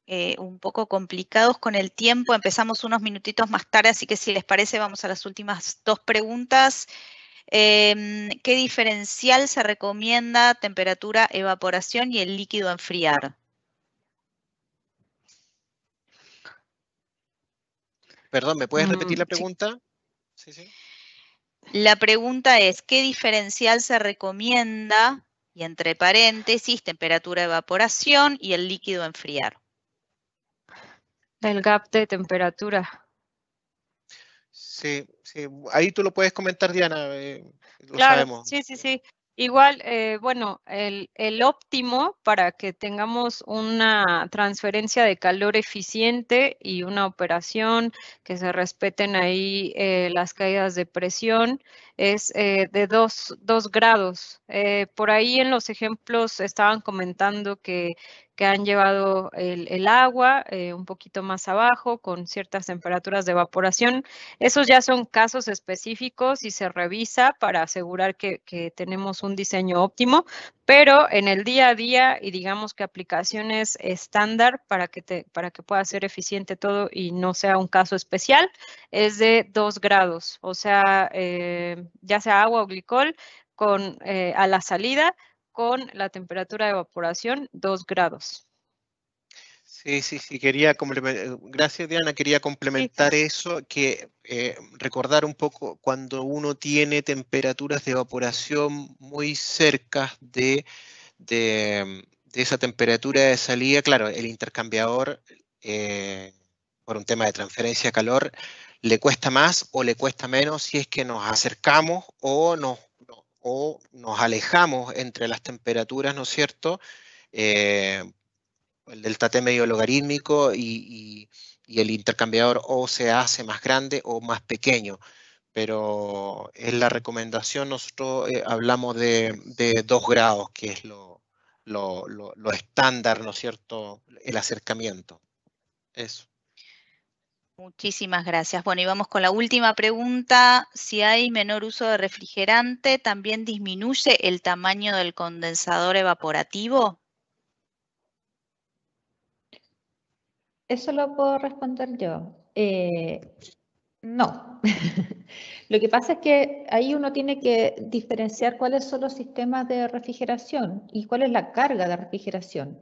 eh, un poco complicados con el tiempo. Empezamos unos minutitos más tarde, así que si les parece vamos a las últimas dos preguntas. Em, ¿Qué diferencial se recomienda temperatura, evaporación y el líquido enfriar? Perdón, ¿me puedes repetir mm, la pregunta? La pregunta es, ¿qué diferencial se recomienda? Y entre paréntesis, temperatura, evaporación y el líquido enfriar. El gap de temperatura. Sí, sí, ahí tú lo puedes comentar, Diana, eh, lo claro, sabemos. Sí, sí, sí. Igual, eh, bueno, el, óptimo para que tengamos una transferencia de calor eficiente y una operación que se respeten ahí eh, las caídas de presión es de dos grados. por ahí en los ejemplos estaban comentando que han llevado el, agua eh, un poquito más abajo con ciertas temperaturas de evaporación. Esos ya son casos específicos y se revisa para asegurar que, tenemos un diseño óptimo, pero en el día a día y digamos que aplicaciones estándar para que, para que pueda ser eficiente todo y no sea un caso especial es de dos grados, o sea, eh, ya sea agua o glicol con, eh, a la salida con la temperatura de evaporación 2 grados. Sí, sí, sí, quería complementar, gracias Diana, quería complementar eso, que eh, recordar un poco cuando uno tiene temperaturas de evaporación muy cerca de, de, esa temperatura de salida, claro, el intercambiador, eh, por un tema de transferencia de calor, le cuesta más o le cuesta menos si es que nos acercamos o nos o nos alejamos entre las temperaturas, ¿no es cierto? Eh, el delta T medio logarítmico y, el intercambiador O se hace más grande o más pequeño. Pero es la recomendación nosotros eh, hablamos de, dos grados, que es lo, lo estándar, ¿no es cierto? El acercamiento. Eso. Muchísimas gracias. Bueno, y vamos con la última pregunta. Si hay menor uso de refrigerante, ¿también disminuye el tamaño del condensador evaporativo? Eso lo puedo responder yo. Eh, no. lo que pasa es que ahí uno tiene que diferenciar cuáles son los sistemas de refrigeración y cuál es la carga de refrigeración.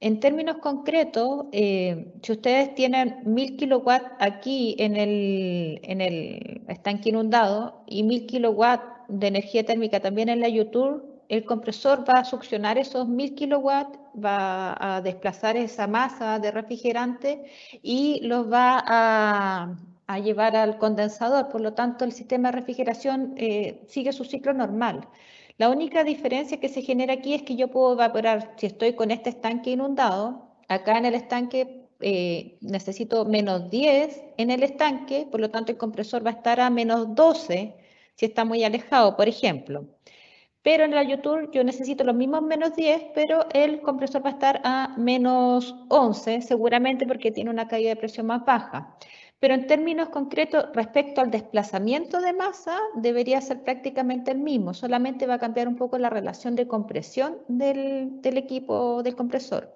En términos concretos, eh, si ustedes tienen 1000 kilowatts aquí en el, estanque inundado y 1000 kilowatts de energía térmica también en la YouTube, el compresor va a succionar esos 1000 kilowatts, va a desplazar esa masa de refrigerante y los va a, llevar al condensador. Por lo tanto, el sistema de refrigeración eh, sigue su ciclo normal. La única diferencia que se genera aquí es que yo puedo evaporar, si estoy con este estanque inundado, acá en el estanque eh, necesito menos 10 en el estanque, por lo tanto el compresor va a estar a menos 12 si está muy alejado, por ejemplo. Pero en la YouTube yo necesito los mismos menos 10, pero el compresor va a estar a menos 11, seguramente porque tiene una caída de presión más baja. Pero en términos concretos, respecto al desplazamiento de masa, debería ser prácticamente el mismo, solamente va a cambiar un poco la relación de compresión del, equipo del compresor.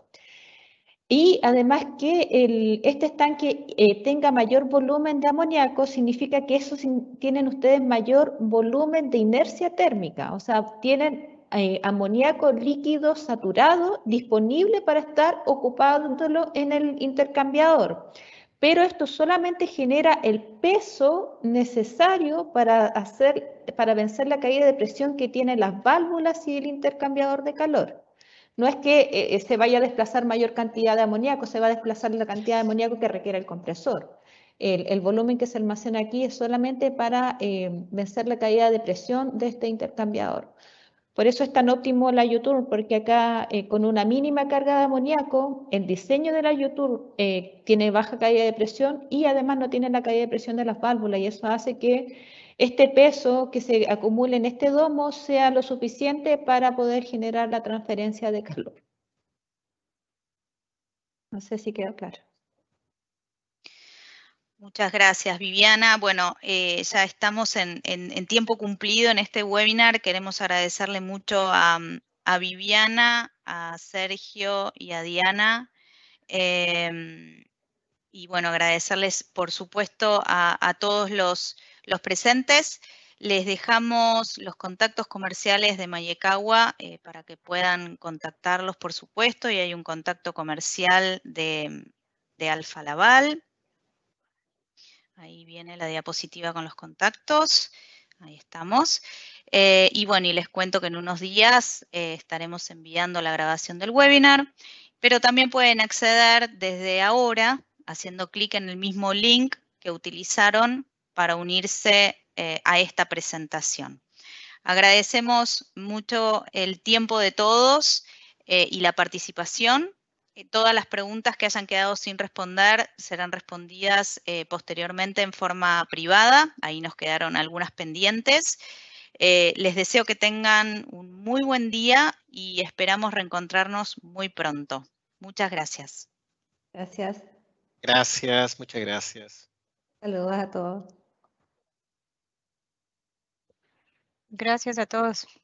Y además que este estanque eh, tenga mayor volumen de amoníaco, significa que eso tienen ustedes mayor volumen de inercia térmica, o sea, tienen eh, amoníaco líquido saturado disponible para estar ocupándolo en el intercambiador pero esto solamente genera el peso necesario para, hacer, para vencer la caída de presión que tienen las válvulas y el intercambiador de calor. No es que eh, eh, se vaya a desplazar mayor cantidad de amoníaco, se va a desplazar la cantidad de amoníaco que requiere el compresor. El, volumen que se almacena aquí es solamente para eh, vencer la caída de presión de este intercambiador. Por eso es tan óptimo la YouTube, porque acá eh, con una mínima carga de amoníaco, el diseño de la YouTube eh, tiene baja caída de presión y además no tiene la caída de presión de las válvulas y eso hace que este peso que se acumule en este domo sea lo suficiente para poder generar la transferencia de calor. No sé si quedó claro. Muchas gracias, Viviana. Bueno, eh, ya estamos en, tiempo cumplido en este webinar. Queremos agradecerle mucho a, mm, Viviana, a Sergio y a Diana. Em, y bueno, agradecerles, por supuesto, a, todos los, presentes. Les dejamos los contactos comerciales de Mayekawa eh, para que puedan contactarlos, por supuesto, y hay un contacto comercial de, de Alfa Laval. Ahí viene la diapositiva con los contactos. Ahí estamos. Eh, y bueno, y les cuento que en unos días eh, estaremos enviando la grabación del webinar, pero también pueden acceder desde ahora haciendo clic en el mismo link que utilizaron para unirse eh, a esta presentación. Agradecemos mucho el tiempo de todos y la participación. Eh, todas las preguntas que hayan quedado sin responder serán respondidas eh, posteriormente en forma privada. Ahí nos quedaron algunas pendientes. Eh, les deseo que tengan un muy buen día y esperamos reencontrarnos muy pronto. Muchas gracias. Gracias. Gracias, muchas gracias. Saludos a todos. Gracias a todos.